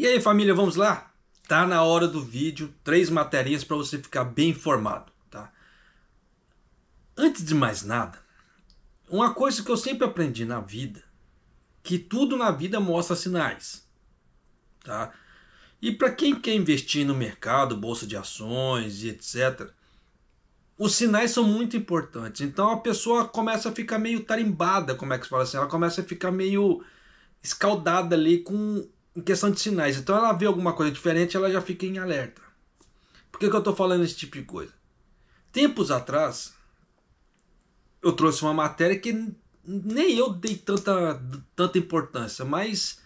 E aí família, vamos lá? Tá na hora do vídeo, três matérias para você ficar bem informado, tá? Antes de mais nada, uma coisa que eu sempre aprendi na vida, que tudo na vida mostra sinais, tá? E para quem quer investir no mercado, bolsa de ações e etc, os sinais são muito importantes. Então a pessoa começa a ficar meio tarimbada, como é que se fala assim? Ela começa a ficar meio escaldada ali com em questão de sinais. Então ela vê alguma coisa diferente, ela já fica em alerta. Por que, que eu estou falando esse tipo de coisa? Tempos atrás, eu trouxe uma matéria que nem eu dei tanta, tanta importância, mas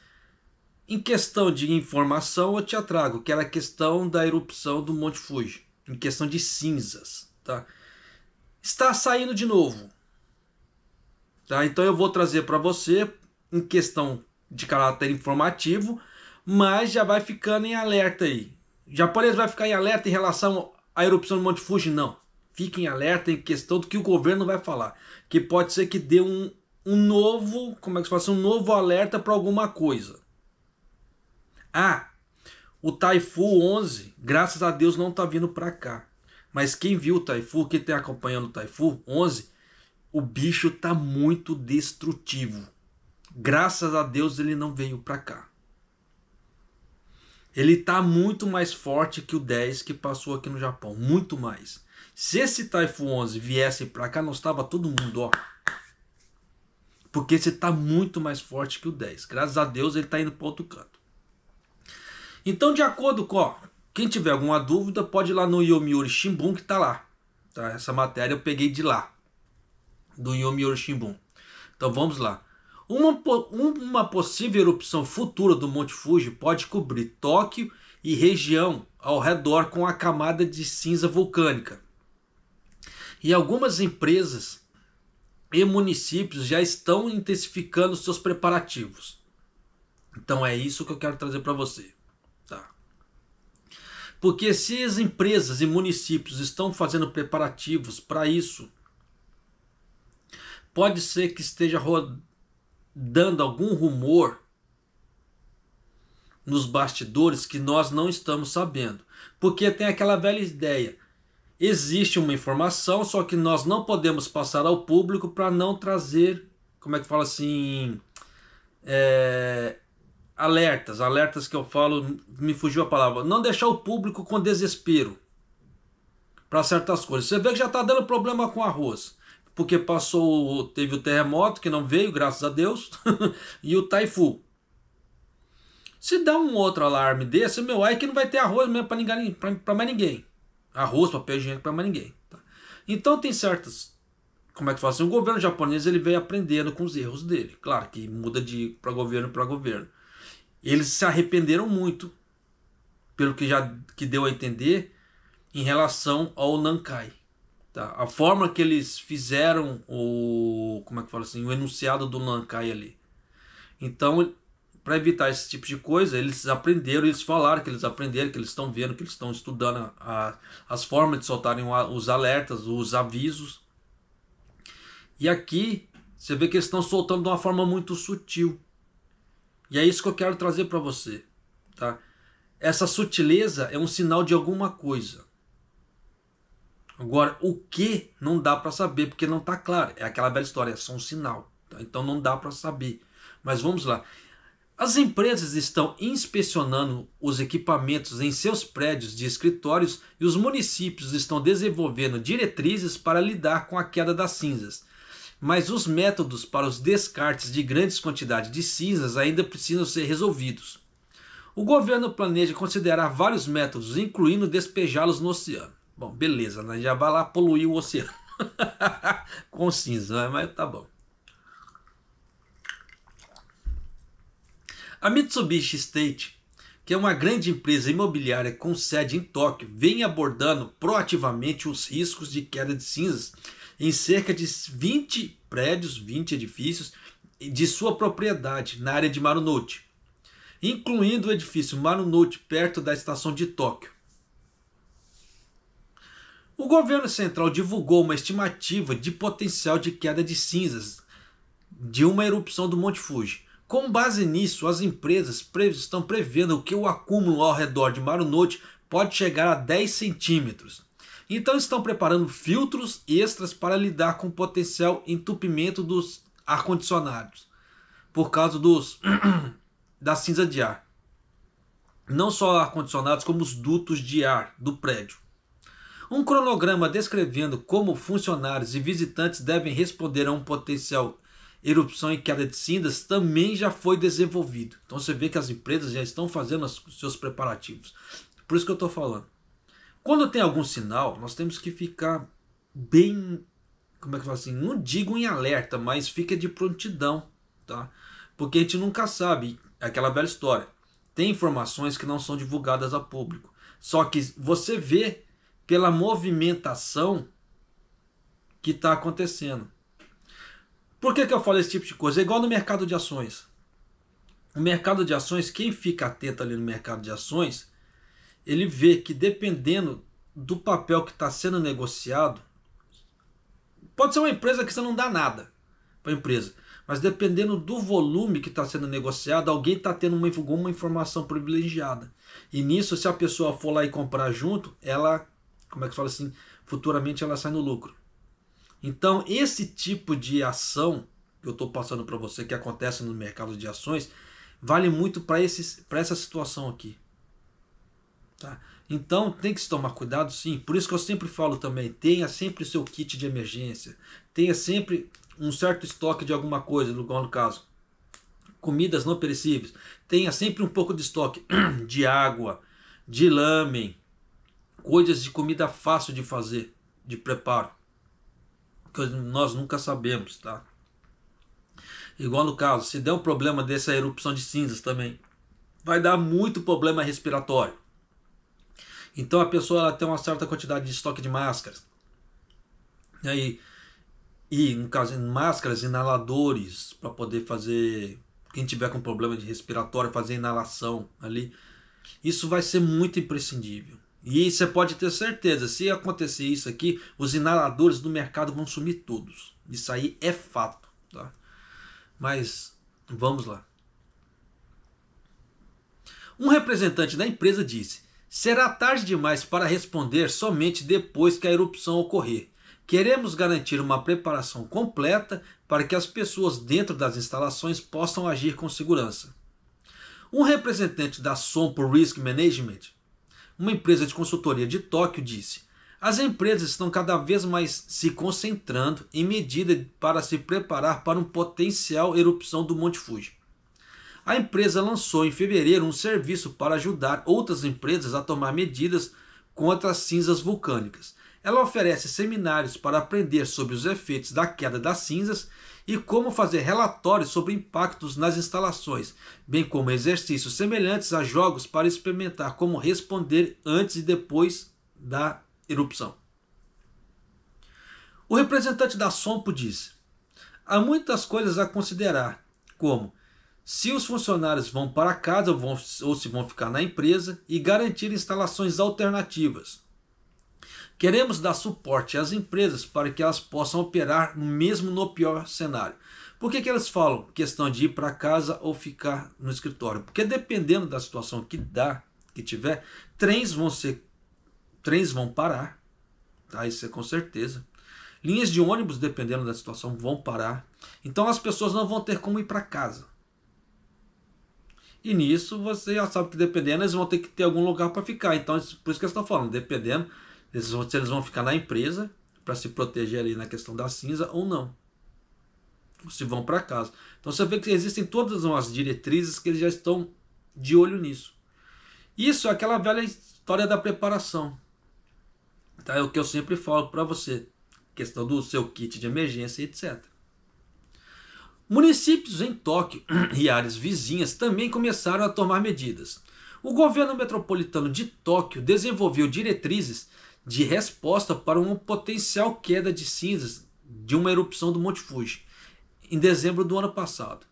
em questão de informação eu te atrago, que era a questão da erupção do Monte Fuji, em questão de cinzas, tá? Está saindo de novo. Tá? Então eu vou trazer para você em questão de caráter informativo, mas já vai ficando em alerta aí. O japonês vai ficar em alerta em relação à erupção do Monte Fuji? Não. Fique em alerta em questão do que o governo vai falar. Que pode ser que dê um, um novo, como é que se fala, assim, um novo alerta para alguma coisa. Ah, o Taifu 11, graças a Deus não está vindo para cá. Mas quem viu o Taifu, quem tem tá acompanhando o Taifu 11, o bicho tá muito destrutivo. Graças a Deus ele não veio para cá. Ele tá muito mais forte que o 10 que passou aqui no Japão, muito mais. Se esse Taifu 11 viesse para cá, nós estava todo mundo, ó. Porque esse tá muito mais forte que o 10. Graças a Deus ele tá indo para outro canto. Então, de acordo com, ó, quem tiver alguma dúvida, pode ir lá no Yomiuri Shimbun que tá lá. Tá? Essa matéria eu peguei de lá, do Yomiuri Shimbun. Então vamos lá. Uma, uma possível erupção futura do Monte Fuji pode cobrir Tóquio e região ao redor com a camada de cinza vulcânica. E algumas empresas e municípios já estão intensificando seus preparativos. Então é isso que eu quero trazer para você. Tá? Porque se as empresas e municípios estão fazendo preparativos para isso, pode ser que esteja rodando dando algum rumor nos bastidores que nós não estamos sabendo. Porque tem aquela velha ideia: existe uma informação, só que nós não podemos passar ao público para não trazer, como é que fala assim, é, alertas, alertas que eu falo, me fugiu a palavra, não deixar o público com desespero para certas coisas. Você vê que já está dando problema com arroz porque passou, teve o terremoto que não veio, graças a Deus, e o taifu. Se dá um outro alarme desse, meu, aí que não vai ter arroz mesmo para ninguém, para mais ninguém. Arroz, papel higiênico para mais ninguém. Tá? Então tem certas como é que fala assim, o governo japonês ele vem aprendendo com os erros dele. Claro que muda de para governo para governo. Eles se arrependeram muito pelo que já que deu a entender em relação ao Nankai. Tá? A forma que eles fizeram o. Como é que fala assim? O enunciado do Nankai ali. Então, para evitar esse tipo de coisa, eles aprenderam, eles falaram que eles aprenderam, que eles estão vendo, que eles estão estudando a, a, as formas de soltarem os alertas, os avisos. E aqui você vê que eles estão soltando de uma forma muito sutil. E é isso que eu quero trazer para você, tá? Essa sutileza é um sinal de alguma coisa. Agora, o que não dá para saber, porque não está claro. É aquela velha história, é só um sinal. Tá? Então não dá para saber. Mas vamos lá. As empresas estão inspecionando os equipamentos em seus prédios de escritórios e os municípios estão desenvolvendo diretrizes para lidar com a queda das cinzas. Mas os métodos para os descartes de grandes quantidades de cinzas ainda precisam ser resolvidos. O governo planeja considerar vários métodos, incluindo despejá-los no oceano. Bom, beleza, né? já vai lá poluir o oceano com cinza, né? mas tá bom. A Mitsubishi State, que é uma grande empresa imobiliária com sede em Tóquio, vem abordando proativamente os riscos de queda de cinzas em cerca de 20 prédios, 20 edifícios de sua propriedade na área de Marunouchi, incluindo o edifício Marunouchi perto da estação de Tóquio. O governo central divulgou uma estimativa de potencial de queda de cinzas de uma erupção do Monte Fuji. Com base nisso, as empresas estão prevendo que o acúmulo ao redor de Marunouchi pode chegar a 10 centímetros. Então estão preparando filtros extras para lidar com o potencial entupimento dos ar-condicionados por causa dos da cinza de ar. Não só ar-condicionados, como os dutos de ar do prédio. Um cronograma descrevendo como funcionários e visitantes devem responder a um potencial erupção e queda de cinzas também já foi desenvolvido. Então você vê que as empresas já estão fazendo os seus preparativos. Por isso que eu estou falando. Quando tem algum sinal, nós temos que ficar bem, como é que falo assim, não digo em alerta, mas fica de prontidão, tá? Porque a gente nunca sabe, aquela velha história. Tem informações que não são divulgadas a público. Só que você vê pela movimentação que está acontecendo. Por que, que eu falo esse tipo de coisa? É igual no mercado de ações. O mercado de ações, quem fica atento ali no mercado de ações, ele vê que dependendo do papel que está sendo negociado, pode ser uma empresa que você não dá nada para a empresa, mas dependendo do volume que está sendo negociado, alguém está tendo uma, uma informação privilegiada. E nisso, se a pessoa for lá e comprar junto, ela como é que fala assim, futuramente ela sai no lucro. Então, esse tipo de ação que eu estou passando para você, que acontece no mercado de ações, vale muito para essa situação aqui. Tá? Então tem que se tomar cuidado sim. Por isso que eu sempre falo também, tenha sempre o seu kit de emergência. Tenha sempre um certo estoque de alguma coisa, no, no caso, comidas não perecíveis. Tenha sempre um pouco de estoque de água, de lâmen, coisas de comida fácil de fazer, de preparo, que nós nunca sabemos, tá? Igual no caso, se der um problema dessa erupção de cinzas também, vai dar muito problema respiratório. Então a pessoa ela tem uma certa quantidade de estoque de máscaras. Né? E aí, e no caso, máscaras, inaladores para poder fazer quem tiver com problema de respiratório fazer inalação ali. Isso vai ser muito imprescindível. E você pode ter certeza, se acontecer isso aqui, os inaladores do mercado vão sumir todos. Isso aí é fato, tá? Mas vamos lá. Um representante da empresa disse: "Será tarde demais para responder somente depois que a erupção ocorrer. Queremos garantir uma preparação completa para que as pessoas dentro das instalações possam agir com segurança." Um representante da Sompo Risk Management uma empresa de consultoria de Tóquio disse: as empresas estão cada vez mais se concentrando em medida para se preparar para uma potencial erupção do Monte Fuji. A empresa lançou em fevereiro um serviço para ajudar outras empresas a tomar medidas contra as cinzas vulcânicas. Ela oferece seminários para aprender sobre os efeitos da queda das cinzas e como fazer relatórios sobre impactos nas instalações, bem como exercícios semelhantes a jogos para experimentar como responder antes e depois da erupção. O representante da SOMPO disse: Há muitas coisas a considerar, como se os funcionários vão para casa ou, vão, ou se vão ficar na empresa e garantir instalações alternativas Queremos dar suporte às empresas para que elas possam operar mesmo no pior cenário. Por que, que elas falam questão de ir para casa ou ficar no escritório? Porque dependendo da situação que dá, que tiver, trens vão ser trens vão parar, tá? Isso é com certeza. Linhas de ônibus, dependendo da situação, vão parar. Então as pessoas não vão ter como ir para casa. E nisso você já sabe que dependendo, eles vão ter que ter algum lugar para ficar. Então, por isso que estão falando, dependendo, eles, se eles vão ficar na empresa para se proteger ali na questão da cinza ou não. Ou se vão para casa. Então você vê que existem todas as diretrizes que eles já estão de olho nisso. Isso é aquela velha história da preparação. Tá? É o que eu sempre falo para você. Questão do seu kit de emergência, etc. Municípios em Tóquio e áreas vizinhas também começaram a tomar medidas. O governo metropolitano de Tóquio desenvolveu diretrizes de resposta para uma potencial queda de cinzas de uma erupção do Monte Fuji em dezembro do ano passado.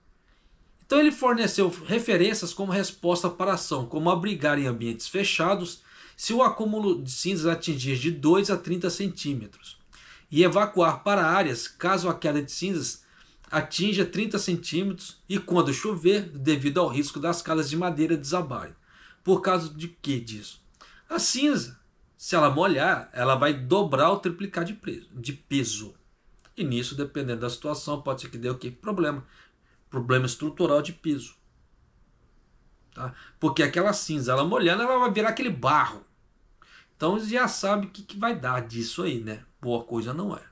Então ele forneceu referências como resposta para a ação, como abrigar em ambientes fechados se o acúmulo de cinzas atingir de 2 a 30 centímetros e evacuar para áreas caso a queda de cinzas atinja 30 centímetros e quando chover, devido ao risco das casas de madeira desabarem. Por causa de que disso? A cinza se ela molhar, ela vai dobrar ou triplicar de, preso, de peso. E nisso, dependendo da situação, pode ser que dê o quê? Problema. Problema estrutural de peso. Tá? Porque aquela cinza, ela molhando, ela vai virar aquele barro. Então já sabe o que, que vai dar disso aí, né? Boa coisa não é.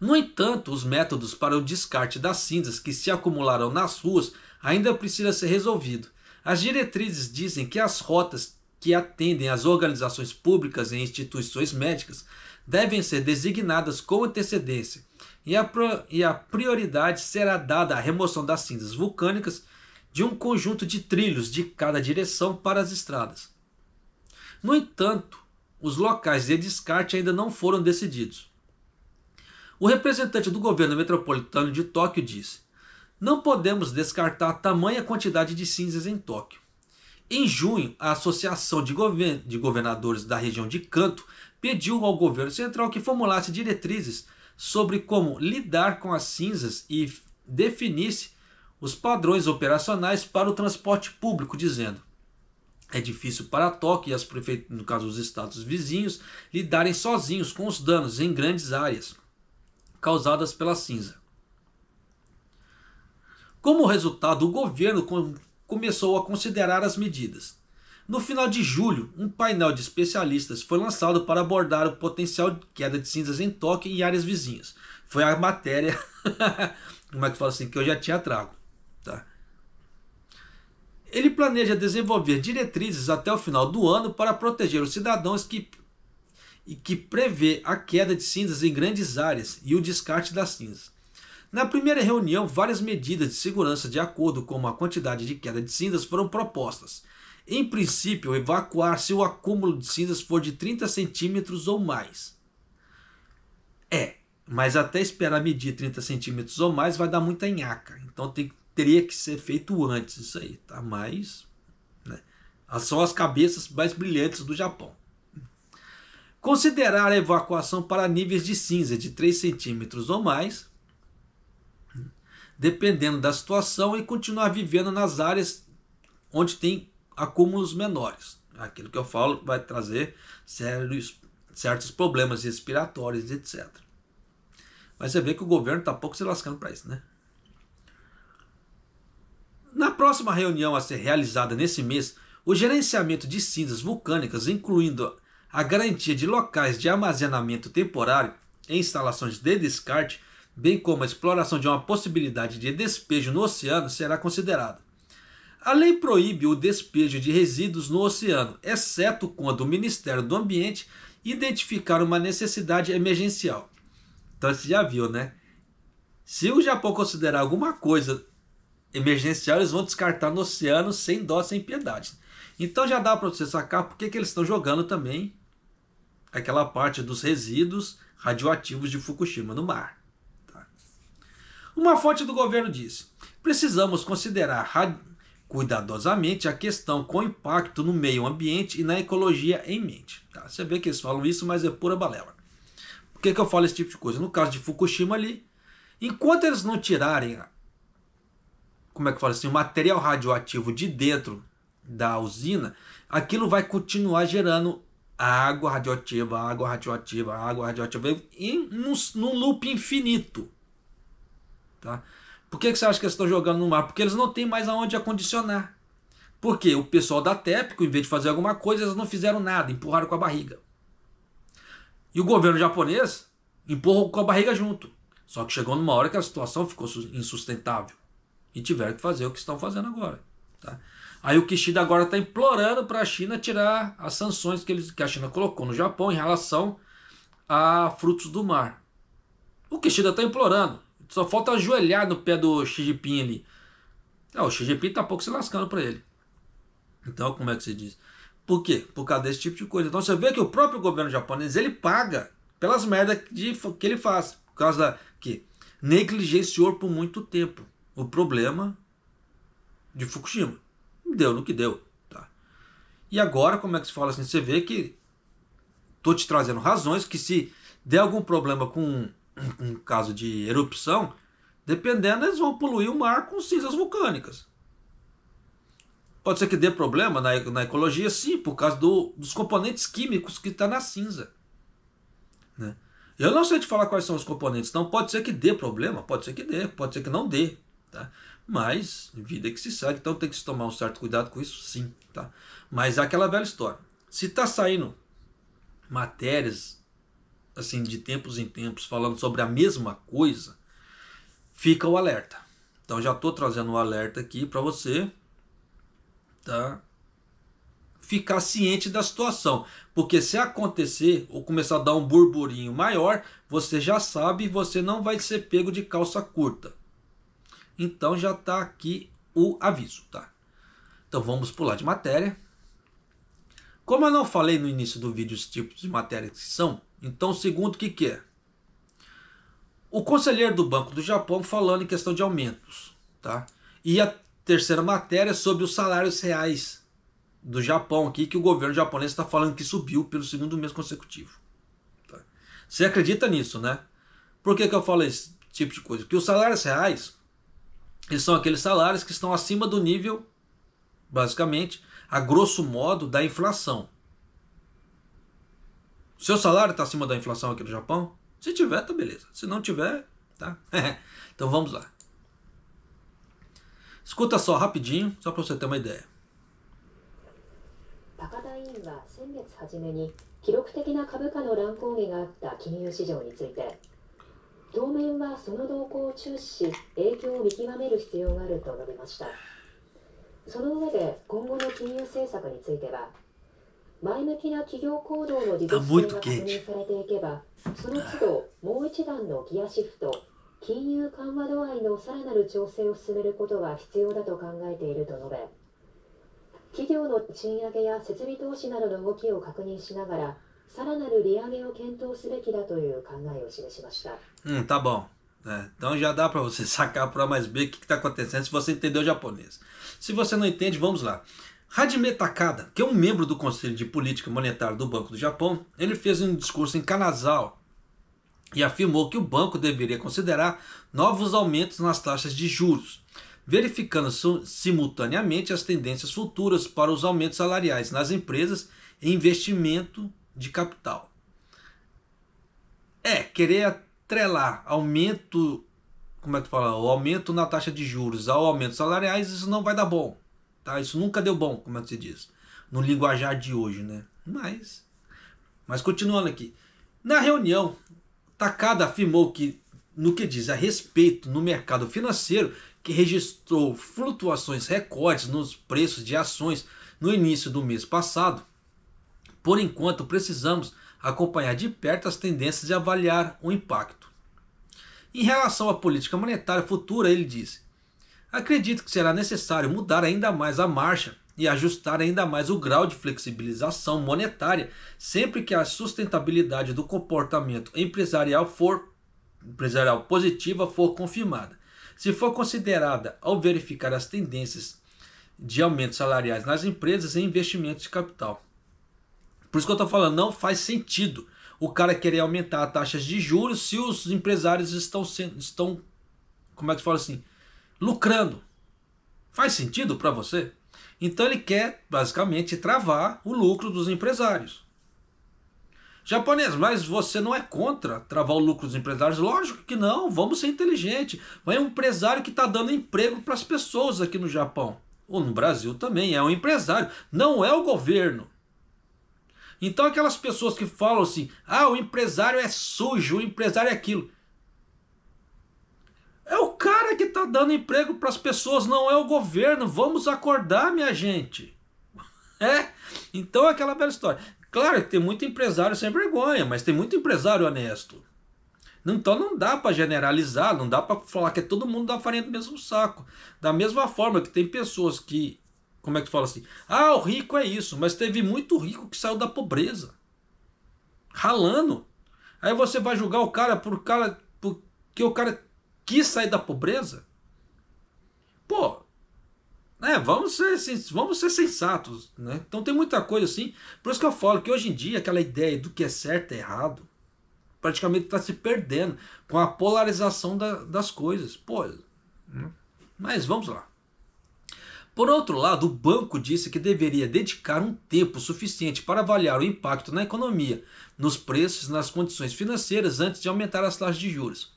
No entanto, os métodos para o descarte das cinzas que se acumularam nas ruas ainda precisa ser resolvido. As diretrizes dizem que as rotas que atendem às organizações públicas e instituições médicas devem ser designadas com antecedência e a, pro, e a prioridade será dada à remoção das cinzas vulcânicas de um conjunto de trilhos de cada direção para as estradas. No entanto, os locais de descarte ainda não foram decididos. O representante do governo metropolitano de Tóquio disse: Não podemos descartar tamanha quantidade de cinzas em Tóquio. Em junho, a Associação de, Govern de Governadores da região de Canto pediu ao governo central que formulasse diretrizes sobre como lidar com as cinzas e definisse os padrões operacionais para o transporte público, dizendo: é difícil para a e as prefeituras, no caso os estados vizinhos, lidarem sozinhos com os danos em grandes áreas causadas pela cinza. Como resultado, o governo começou a considerar as medidas. No final de julho, um painel de especialistas foi lançado para abordar o potencial de queda de cinzas em Tóquio e áreas vizinhas. Foi a matéria, como é que fala assim, que eu já tinha trago. Tá? Ele planeja desenvolver diretrizes até o final do ano para proteger os cidadãos que, e que prevê a queda de cinzas em grandes áreas e o descarte das cinzas. Na primeira reunião, várias medidas de segurança de acordo com a quantidade de queda de cinzas foram propostas. Em princípio, evacuar se o acúmulo de cinzas for de 30 centímetros ou mais. É, mas até esperar medir 30 centímetros ou mais vai dar muita nhaca. Então tem, teria que ser feito antes isso aí, tá? Mas né, são as cabeças mais brilhantes do Japão. Considerar a evacuação para níveis de cinza de 3 centímetros ou mais dependendo da situação, e continuar vivendo nas áreas onde tem acúmulos menores. Aquilo que eu falo vai trazer sérios, certos problemas respiratórios, etc. Mas você vê que o governo está pouco se lascando para isso, né? Na próxima reunião a ser realizada nesse mês, o gerenciamento de cinzas vulcânicas, incluindo a garantia de locais de armazenamento temporário e instalações de descarte, bem como a exploração de uma possibilidade de despejo no oceano, será considerada. A lei proíbe o despejo de resíduos no oceano, exceto quando o Ministério do Ambiente identificar uma necessidade emergencial. Então você já viu, né? Se o Japão considerar alguma coisa emergencial, eles vão descartar no oceano sem dó, sem piedade. Então já dá para você sacar porque que eles estão jogando também aquela parte dos resíduos radioativos de Fukushima no mar. Uma fonte do governo disse: precisamos considerar cuidadosamente a questão com impacto no meio ambiente e na ecologia em mente. Tá? Você vê que eles falam isso, mas é pura balela. Por que, que eu falo esse tipo de coisa? No caso de Fukushima ali, enquanto eles não tirarem, como é que fala assim, o material radioativo de dentro da usina, aquilo vai continuar gerando água radioativa, água radioativa, água radioativa, em, num, num loop infinito. Tá? Por que, que você acha que eles estão jogando no mar? Porque eles não têm mais aonde acondicionar. Porque o pessoal da TEPCO, em vez de fazer alguma coisa, eles não fizeram nada, empurraram com a barriga. E o governo japonês empurrou com a barriga junto. Só que chegou numa hora que a situação ficou insustentável. E tiveram que fazer o que estão fazendo agora. Tá? Aí o Kishida agora está implorando para a China tirar as sanções que, eles, que a China colocou no Japão em relação a frutos do mar. O Kishida está implorando. Só falta ajoelhar no pé do Xi Jinping ali. É, o Xi Jinping tá pouco se lascando para ele. Então, como é que você diz? Por quê? Por causa desse tipo de coisa. Então você vê que o próprio governo japonês ele paga pelas merdas que ele faz. Por causa da, que negligenciou por muito tempo o problema de Fukushima. Deu no que deu. Tá? E agora, como é que se fala assim? Você vê que tô te trazendo razões que se der algum problema com um caso de erupção, dependendo, eles vão poluir o mar com cinzas vulcânicas. Pode ser que dê problema na, na ecologia, sim, por causa do, dos componentes químicos que está na cinza. Né? Eu não sei te falar quais são os componentes, então pode ser que dê problema, pode ser que dê, pode ser que não dê. Tá? Mas, vida é que se segue, então tem que se tomar um certo cuidado com isso, sim. Tá? Mas é aquela velha história. Se está saindo matérias assim, de tempos em tempos, falando sobre a mesma coisa, fica o alerta. Então já estou trazendo o um alerta aqui para você, tá? Ficar ciente da situação, porque se acontecer ou começar a dar um burburinho maior, você já sabe e você não vai ser pego de calça curta. Então já está aqui o aviso, tá? Então vamos pular de matéria. Como eu não falei no início do vídeo os tipos de matérias que são, então, segundo o que, que é? O conselheiro do Banco do Japão falando em questão de aumentos. Tá? E a terceira matéria é sobre os salários reais do Japão aqui, que o governo japonês está falando que subiu pelo segundo mês consecutivo. Tá? Você acredita nisso, né? Por que, que eu falo esse tipo de coisa? Porque os salários reais eles são aqueles salários que estão acima do nível, basicamente, a grosso modo, da inflação seu salário está acima da inflação aqui no Japão? Se tiver, tá beleza. Se não tiver, tá? então vamos lá. Escuta só rapidinho, só para você ter uma ideia. 記録的な株価の乱高下があった金融市場について当面はその動向を注視し影響を見極める必要があると述べましたその上で今後の金融政策については前向きな企業行動の自動が確認されていけばその都度もう一段のギアシフト金融緩和度合いのさらなる調整を進めることは必要だと考えていると述べ企業の賃上げや設備投資などの動きを確認しながらさらなる利上げを検討すべきだという考えを示しました。うん、多 tá É, então já dá para você sacar por A mais B o que está acontecendo se você entendeu japonês. Se você não entende, vamos lá. Hajime Takada, que é um membro do Conselho de Política Monetária do Banco do Japão, ele fez um discurso em Kanazawa e afirmou que o banco deveria considerar novos aumentos nas taxas de juros, verificando simultaneamente as tendências futuras para os aumentos salariais nas empresas e investimento de capital. É, querer atrelar aumento, como é que fala, o aumento na taxa de juros ao aumento salariais, isso não vai dar bom. Tá? Isso nunca deu bom, como é que se diz, no linguajar de hoje, né? Mas, mas continuando aqui. Na reunião, Takada afirmou que, no que diz a respeito no mercado financeiro, que registrou flutuações recordes nos preços de ações no início do mês passado, por enquanto precisamos acompanhar de perto as tendências e avaliar o impacto. Em relação à política monetária futura, ele disse acredito que será necessário mudar ainda mais a marcha e ajustar ainda mais o grau de flexibilização monetária sempre que a sustentabilidade do comportamento empresarial for empresarial positiva for confirmada. Se for considerada ao verificar as tendências de aumentos salariais nas empresas e investimentos de capital. Por isso que eu estou falando, não faz sentido o cara querer aumentar a taxa de juros se os empresários estão sendo, estão, como é que fala assim, lucrando. Faz sentido para você? Então ele quer basicamente travar o lucro dos empresários. Japonês, mas você não é contra travar o lucro dos empresários? Lógico que não, vamos ser inteligentes. Mas é um empresário que está dando emprego para as pessoas aqui no Japão. Ou no Brasil também, é um empresário, não é o governo. Então aquelas pessoas que falam assim, ah, o empresário é sujo, o empresário é aquilo. É o cara que está dando emprego para as pessoas, não é o governo. Vamos acordar, minha gente. É? Então é aquela bela história. Claro que tem muito empresário sem vergonha, mas tem muito empresário honesto. Então não dá para generalizar, não dá para falar que é todo mundo da farinha do mesmo saco. Da mesma forma que tem pessoas que, como é que tu fala assim? Ah, o rico é isso, mas teve muito rico que saiu da pobreza. Ralando. Aí você vai julgar o cara por cara porque o cara quis sair da pobreza? Pô, né? vamos ser, vamos ser sensatos, né? Então tem muita coisa assim. Por isso que eu falo que hoje em dia aquela ideia do que é certo e errado praticamente está se perdendo com a polarização da, das coisas. Pô, hum. mas vamos lá. Por outro lado, o banco disse que deveria dedicar um tempo suficiente para avaliar o impacto na economia, nos preços nas condições financeiras antes de aumentar as taxas de juros.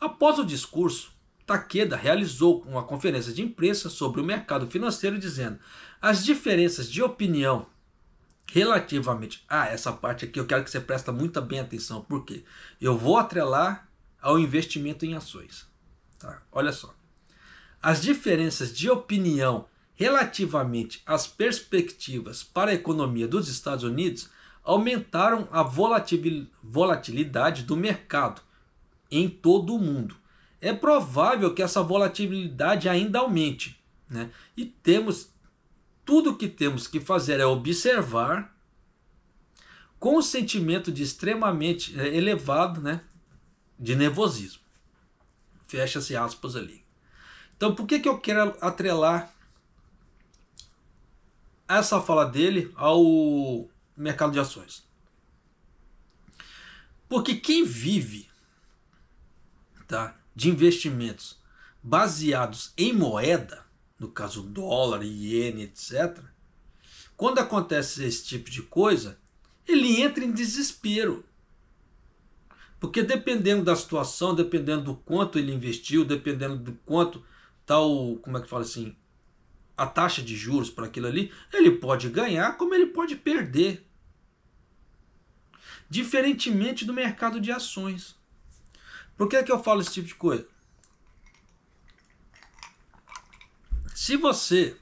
Após o discurso, Takeda realizou uma conferência de imprensa sobre o mercado financeiro, dizendo: as diferenças de opinião relativamente a essa parte aqui, eu quero que você presta muita bem atenção, porque eu vou atrelar ao investimento em ações. Tá? Olha só. As diferenças de opinião relativamente às perspectivas para a economia dos Estados Unidos aumentaram a volatilidade do mercado em todo o mundo. É provável que essa volatilidade ainda aumente, né? E temos tudo que temos que fazer é observar com o um sentimento de extremamente eh, elevado, né, de nervosismo. Fecha-se aspas ali. Então, por que que eu quero atrelar essa fala dele ao mercado de ações? Porque quem vive tá? de investimentos baseados em moeda, no caso dólar, iene, etc., quando acontece esse tipo de coisa, ele entra em desespero. Porque dependendo da situação, dependendo do quanto ele investiu, dependendo do quanto tal, como é que fala assim, a taxa de juros para aquilo ali, ele pode ganhar como ele pode perder. Diferentemente do mercado de ações. Por que, que eu falo esse tipo de coisa? Se você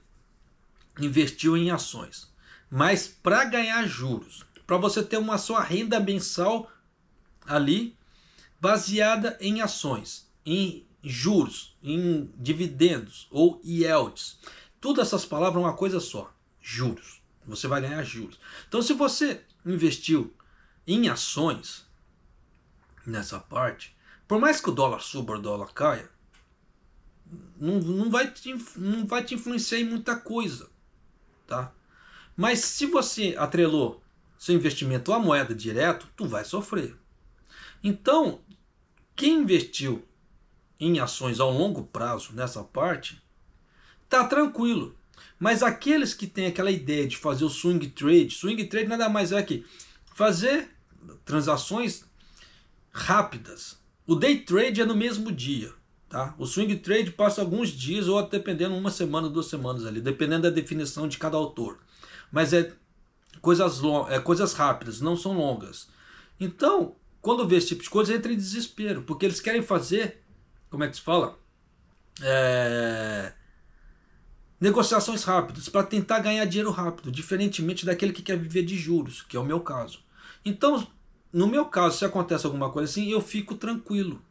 investiu em ações, mas para ganhar juros, para você ter uma sua renda mensal ali baseada em ações, em juros, em dividendos ou yields. Todas essas palavras é uma coisa só, juros. Você vai ganhar juros. Então se você investiu em ações nessa parte, por mais que o dólar suba, o dólar caia, não, não, vai, te, não vai te influenciar em muita coisa, tá? Mas se você atrelou seu investimento à moeda direto, tu vai sofrer. Então, quem investiu em ações ao longo prazo nessa parte, tá tranquilo. Mas aqueles que têm aquela ideia de fazer o swing trade, swing trade nada mais é que fazer transações rápidas, o day trade é no mesmo dia. Tá? O swing trade passa alguns dias ou dependendo uma semana, duas semanas ali, dependendo da definição de cada autor. Mas é coisas, é coisas rápidas, não são longas. Então, quando vê esse tipo de coisa, entra em desespero, porque eles querem fazer, como é que se fala? É... Negociações rápidas, para tentar ganhar dinheiro rápido, diferentemente daquele que quer viver de juros, que é o meu caso. Então, no meu caso, se acontece alguma coisa assim, eu fico tranquilo.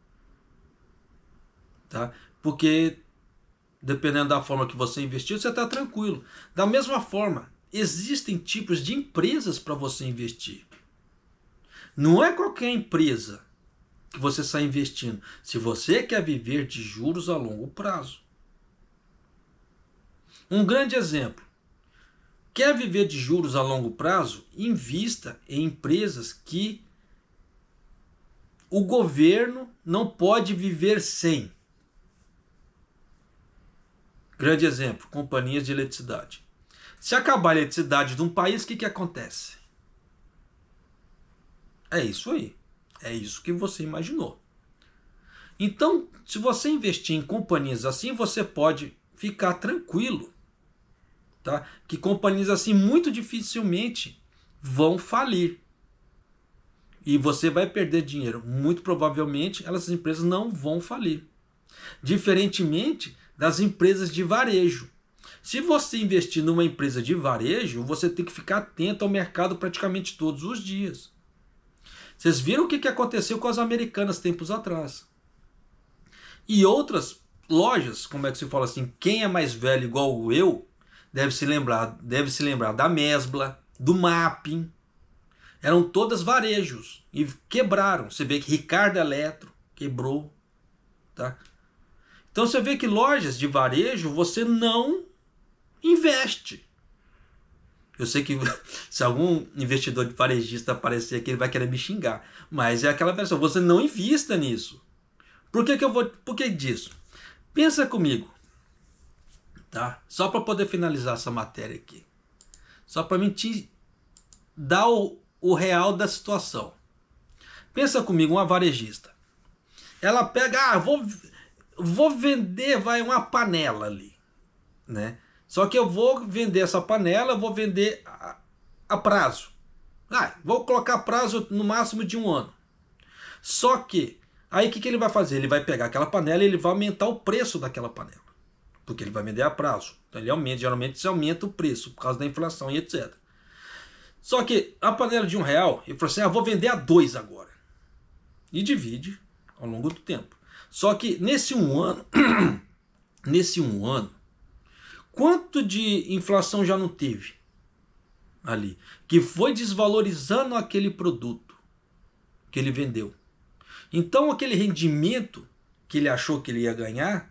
Tá? Porque dependendo da forma que você investiu, você está tranquilo. Da mesma forma, existem tipos de empresas para você investir. Não é qualquer empresa que você está investindo. Se você quer viver de juros a longo prazo. Um grande exemplo. Quer viver de juros a longo prazo? Invista em empresas que o governo não pode viver sem. Grande exemplo, companhias de eletricidade. Se acabar a eletricidade de um país, o que, que acontece? É isso aí. É isso que você imaginou. Então, se você investir em companhias assim, você pode ficar tranquilo. Tá? Que companhias assim muito dificilmente vão falir e você vai perder dinheiro. Muito provavelmente essas empresas não vão falir. Diferentemente das empresas de varejo. Se você investir numa empresa de varejo, você tem que ficar atento ao mercado praticamente todos os dias. Vocês viram o que aconteceu com as americanas tempos atrás. E outras lojas, como é que se fala assim, quem é mais velho igual eu, deve se lembrar, deve se lembrar da Mesbla, do Mapping, eram todas varejos e quebraram. Você vê que Ricardo Eletro quebrou, tá? Então você vê que lojas de varejo você não investe. Eu sei que se algum investidor de varejista aparecer aqui, ele vai querer me xingar. Mas é aquela pessoa, você não invista nisso. Por que, que eu vou. Por que disso? Pensa comigo. Tá? Só para poder finalizar essa matéria aqui. Só para mim te dar o, o real da situação. Pensa comigo, uma varejista. Ela pega, ah, vou, vou vender, vai uma panela ali, né? Só que eu vou vender essa panela, vou vender a, a prazo. Ah, vou colocar prazo no máximo de um ano. Só que, aí o que, que ele vai fazer? Ele vai pegar aquela panela e ele vai aumentar o preço daquela panela. Porque ele vai vender a prazo. Então ele aumenta, geralmente se aumenta o preço por causa da inflação e etc. Só que a panela de um real, eu falou assim: ah, vou vender a dois agora. E divide ao longo do tempo. Só que nesse um ano, nesse um ano, quanto de inflação já não teve ali? Que foi desvalorizando aquele produto que ele vendeu. Então aquele rendimento que ele achou que ele ia ganhar,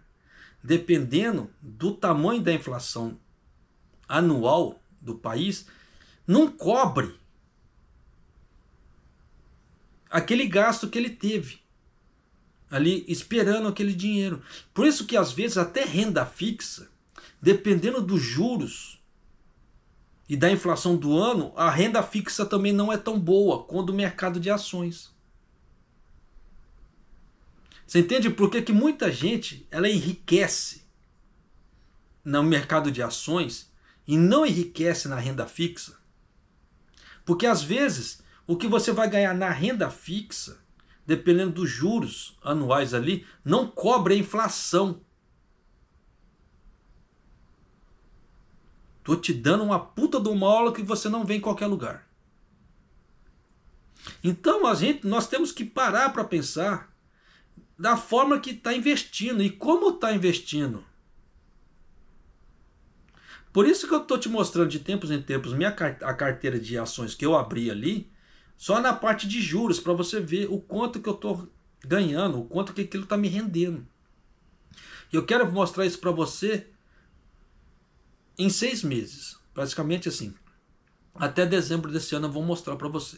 dependendo do tamanho da inflação anual do país, não cobre aquele gasto que ele teve ali esperando aquele dinheiro. Por isso que às vezes até renda fixa, dependendo dos juros e da inflação do ano, a renda fixa também não é tão boa quanto o mercado de ações. Você entende por que, que muita gente ela enriquece no mercado de ações e não enriquece na renda fixa? Porque às vezes o que você vai ganhar na renda fixa, dependendo dos juros anuais ali, não cobre a inflação. Tô te dando uma puta de uma aula que você não vê em qualquer lugar. Então a gente, nós temos que parar para pensar da forma que está investindo e como está investindo. Por isso que eu estou te mostrando de tempos em tempos minha, a carteira de ações que eu abri ali, só na parte de juros, para você ver o quanto que eu estou ganhando, o quanto que aquilo está me rendendo. E eu quero mostrar isso para você em seis meses, praticamente assim. Até dezembro desse ano eu vou mostrar para você.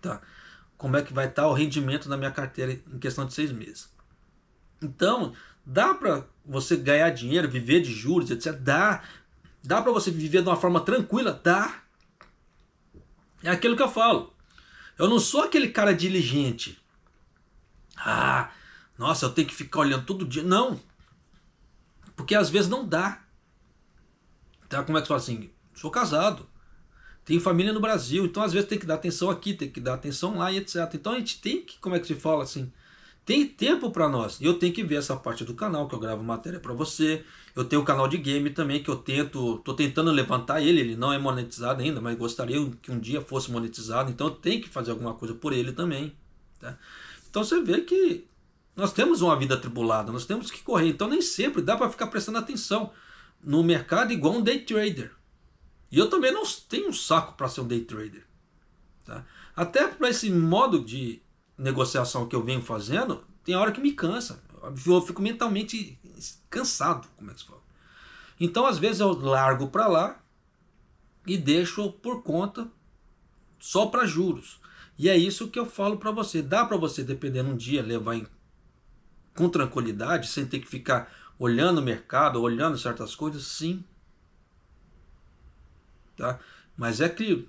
Tá? Como é que vai estar tá o rendimento da minha carteira em questão de seis meses. Então, Dá para você ganhar dinheiro, viver de juros, etc. Dá. Dá para você viver de uma forma tranquila? Dá. É aquilo que eu falo. Eu não sou aquele cara diligente. Ah, nossa, eu tenho que ficar olhando todo dia. Não. Porque às vezes não dá. Então, como é que fala assim? Sou casado. Tenho família no Brasil. Então, às vezes, tem que dar atenção aqui, tem que dar atenção lá e etc. Então, a gente tem que, como é que se fala assim? tem tempo para nós. Eu tenho que ver essa parte do canal que eu gravo matéria para você. Eu tenho o um canal de game também que eu tento, tô tentando levantar ele, ele não é monetizado ainda, mas gostaria que um dia fosse monetizado, então eu tenho que fazer alguma coisa por ele também, tá? Então você vê que nós temos uma vida atribulada, nós temos que correr, então nem sempre dá para ficar prestando atenção no mercado igual um day trader. E eu também não tenho um saco para ser um day trader, tá? Até para esse modo de negociação que eu venho fazendo, tem hora que me cansa. Eu fico mentalmente cansado, como é que se fala. Então, às vezes, eu largo para lá e deixo por conta só para juros. E é isso que eu falo para você. Dá para você, dependendo um dia, levar em, com tranquilidade, sem ter que ficar olhando o mercado, olhando certas coisas? Sim. Tá? Mas é que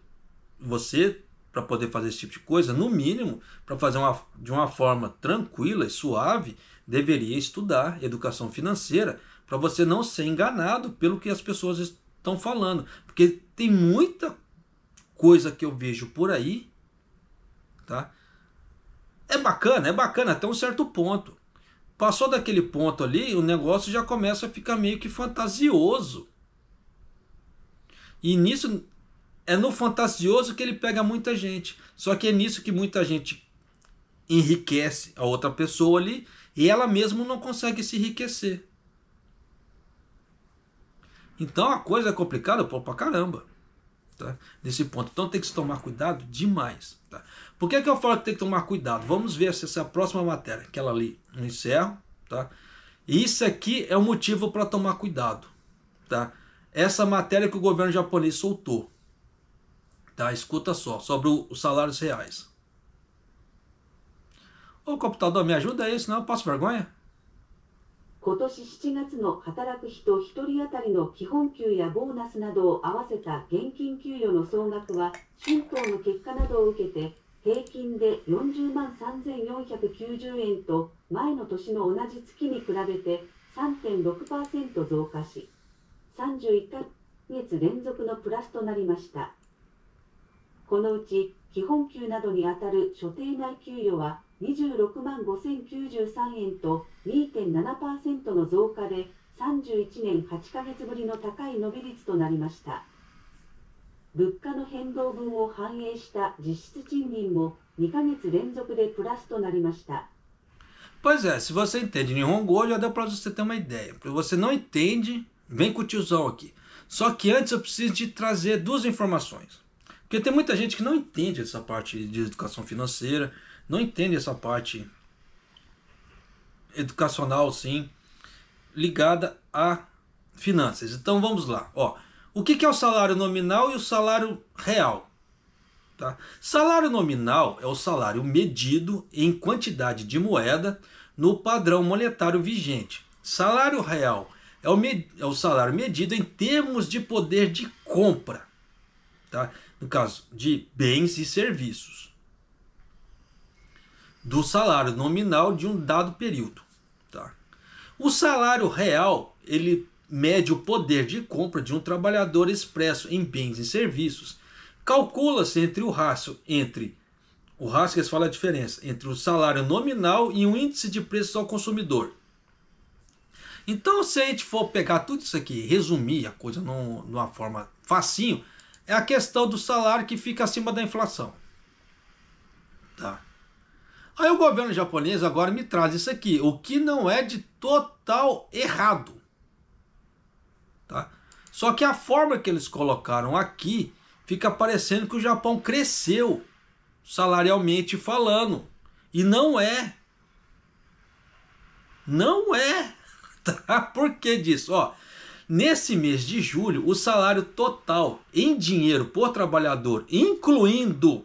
você para poder fazer esse tipo de coisa, no mínimo, para fazer uma, de uma forma tranquila e suave, deveria estudar educação financeira para você não ser enganado pelo que as pessoas estão falando, porque tem muita coisa que eu vejo por aí, tá? É bacana, é bacana até um certo ponto. Passou daquele ponto ali, o negócio já começa a ficar meio que fantasioso. E nisso é no fantasioso que ele pega muita gente. Só que é nisso que muita gente enriquece a outra pessoa ali e ela mesma não consegue se enriquecer. Então a coisa é complicada pô, pra caramba. Tá? Nesse ponto. Então tem que se tomar cuidado demais. Tá? Por que, é que eu falo que tem que tomar cuidado? Vamos ver se essa é a próxima matéria, aquela ali, no encerro. Tá? Isso aqui é o um motivo para tomar cuidado. Tá? Essa matéria que o governo japonês soltou. Tá, escuta só, sobre os salários reais. Ô computador, me ajuda aí, senão eu passo vergonha. 今年7月の働く人1人当たりの基本給やボーナスなどを合わせた現金給与の総額は春闘の結果などを受けて平均で40万3490円と前の年の同じ月に比べて3.6%増加し31ヶ月連続のプラスとなりました。このうち基本給などにあたる所定内給与は26万5093円と2.7%の増加で31年8ヶ月ぶりの高い伸び率となりました物価の変動分を反映した実質賃金も2ヶ月連続でプラスとなりました Pois é, se você entende Nihongo hoje, já deu para você ter uma ideia. Se você não entende, vem com o tiozão aqui. Só que antes eu preciso te trazer duas informações. Porque tem muita gente que não entende essa parte de educação financeira, não entende essa parte educacional, sim, ligada a finanças. Então vamos lá. Ó, o que, é o salário nominal e o salário real? Tá? Salário nominal é o salário medido em quantidade de moeda no padrão monetário vigente. Salário real é o, é o salário medido em termos de poder de compra. Tá? no caso de bens e serviços, do salário nominal de um dado período. Tá? O salário real ele mede o poder de compra de um trabalhador expresso em bens e serviços. Calcula-se entre o rácio entre o rácio que fala a diferença entre o salário nominal e o índice de preços ao consumidor. Então, se a gente for pegar tudo isso aqui, resumir a coisa num, numa forma facinho, é a questão do salário que fica acima da inflação. Tá. Aí o governo japonês agora me traz isso aqui, o que não é de total errado. Tá? Só que a forma que eles colocaram aqui fica parecendo que o Japão cresceu salarialmente falando. E não é. Não é. Tá? Por que disso? Ó, Nesse mês de julho, o salário total em dinheiro por trabalhador, incluindo